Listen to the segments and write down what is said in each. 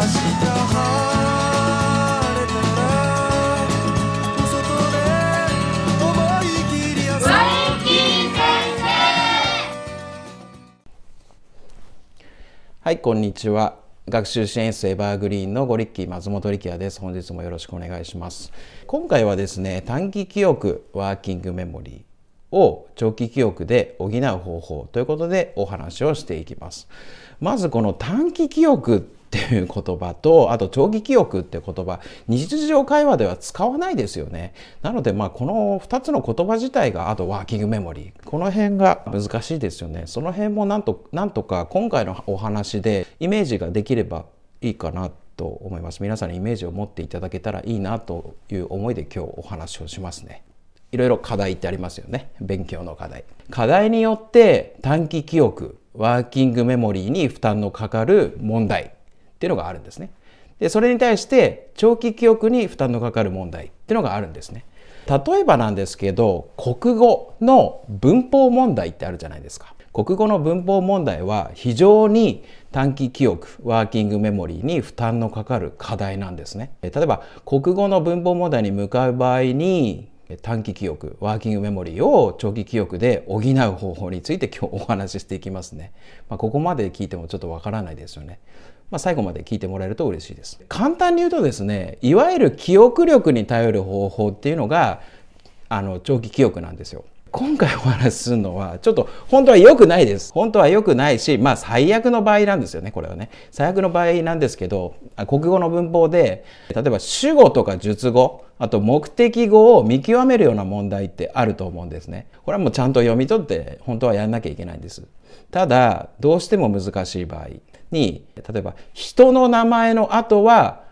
はい、こんにちは。学習支援室エバーグリーンのゴリッキー松本力也です。本日もよろしくお願いします。今回はですね、短期記憶ワーキングメモリーを長期記憶で補う方法ということでお話をしていきます。まずこの短期記憶っていう言葉と、あと、長期記憶って言葉、日常会話では使わないですよね。なので、まあ、この2つの言葉自体が、あと、ワーキングメモリー。この辺が難しいですよね。その辺もなんと、なんとか、今回のお話で、イメージができればいいかなと思います。皆さんにイメージを持っていただけたらいいなという思いで今日お話をしますね。いろいろ課題ってありますよね。勉強の課題。課題によって短期記憶、ワーキングメモリーに負担のかかる問題っていうのがあるんですね。で、それに対して長期記憶に負担のかかる問題っていうのがあるんですね。例えばなんですけど、国語の文法問題ってあるじゃないですか。国語の文法問題は非常に短期記憶ワーキングメモリーに負担のかかる課題なんですね例えば国語の文法問題に向かう場合に短期記憶ワーキングメモリーを長期記憶で補う方法について今日お話ししていきますね、まあ、ここまで聞いてもちょっとわからないですよねまあ、最後まで聞いてもらえると嬉しいです。簡単に言うとですねいわゆる記憶力に頼る方法っていうのがあの長期記憶なんですよ。今回お話しするのはちょっと本当は良くないです。本当は良くないしまあ最悪の場合なんですよねこれはね。最悪の場合なんですけど国語の文法で例えば主語とか述語あと目的語を見極めるような問題ってあると思うんですね。これはもうちゃんと読み取って本当はやんなきゃいけないんです。ただどうしても難しい場合に、例えば人の名前の後は、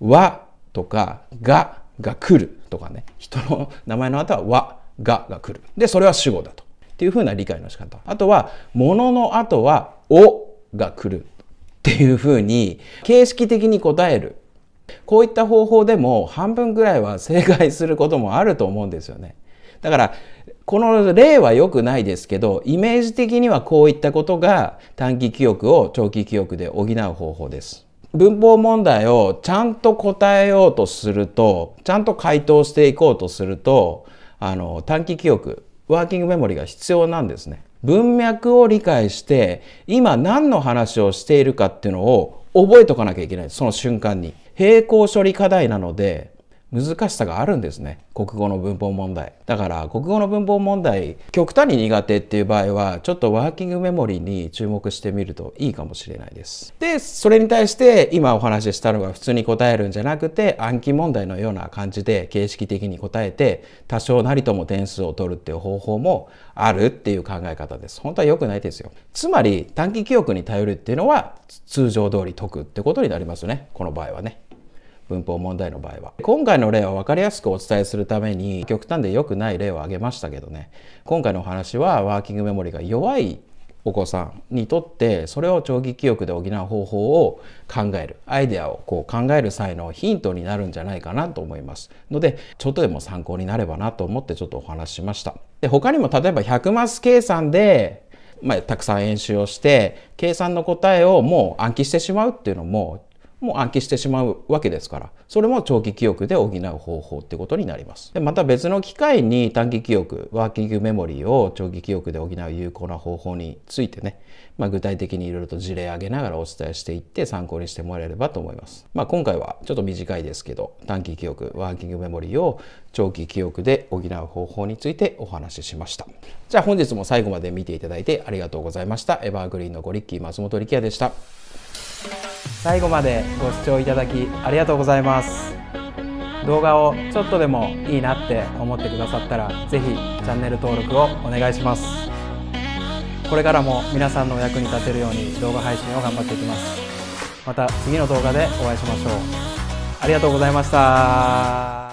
和とかがが来るとかね。人の名前の後は和がが来る。で、それは主語だと。っていうふうな理解の仕方。あとは、もの後はおが来るっていうふうに、形式的に答える。こういった方法でも半分ぐらいは正解することもあると思うんですよね。だから、この例は良くないですけど、イメージ的にはこういったことが短期記憶を長期記憶で補う方法です。文法問題をちゃんと答えようとすると、ちゃんと回答していこうとすると、あの、短期記憶、ワーキングメモリが必要なんですね。文脈を理解して、今何の話をしているかっていうのを覚えとかなきゃいけない。その瞬間に。並行処理課題なので、難しさがあるんですね国語の文法問題だから国語の文法問題極端に苦手っていう場合はちょっとワーキングメモリに注目してみるといいかもしれないですでそれに対して今お話ししたのが普通に答えるんじゃなくて暗記問題のような感じで形式的に答えて多少なりとも点数を取るっていう方法もあるっていう考え方です本当は良くないですよつまり短期記憶に頼るっていうのは通常通り解くってことになりますねこの場合はね文法問題の場合は。今回の例は分かりやすくお伝えするために極端で良くない例を挙げましたけどね今回のお話はワーキングメモリが弱いお子さんにとってそれを長期記憶で補う方法を考えるアイデアをこう考える際のヒントになるんじゃないかなと思いますのでちょっとでも参考になればなと思ってちょっとお話ししましたで他にも例えば100マス計算でまあ、たくさん演習をして計算の答えをもう暗記してしまうっていうのももう暗記してしまうわけですから、それも長期記憶で補う方法ってことになります。でまた別の機会に短期記憶、ワーキングメモリーを長期記憶で補う有効な方法についてね、まあ、具体的にいろいろと事例挙げながらお伝えしていって参考にしてもらえればと思います。まあ、今回はちょっと短いですけど、短期記憶、ワーキングメモリーを長期記憶で補う方法についてお話ししました。じゃあ本日も最後まで見ていただいてありがとうございました。エバーグリーンのゴリッキー松本力也でした。最後までご視聴いただきありがとうございます動画をちょっとでもいいなって思ってくださったら是非チャンネル登録をお願いしますこれからも皆さんのお役に立てるように動画配信を頑張っていきますまた次の動画でお会いしましょうありがとうございました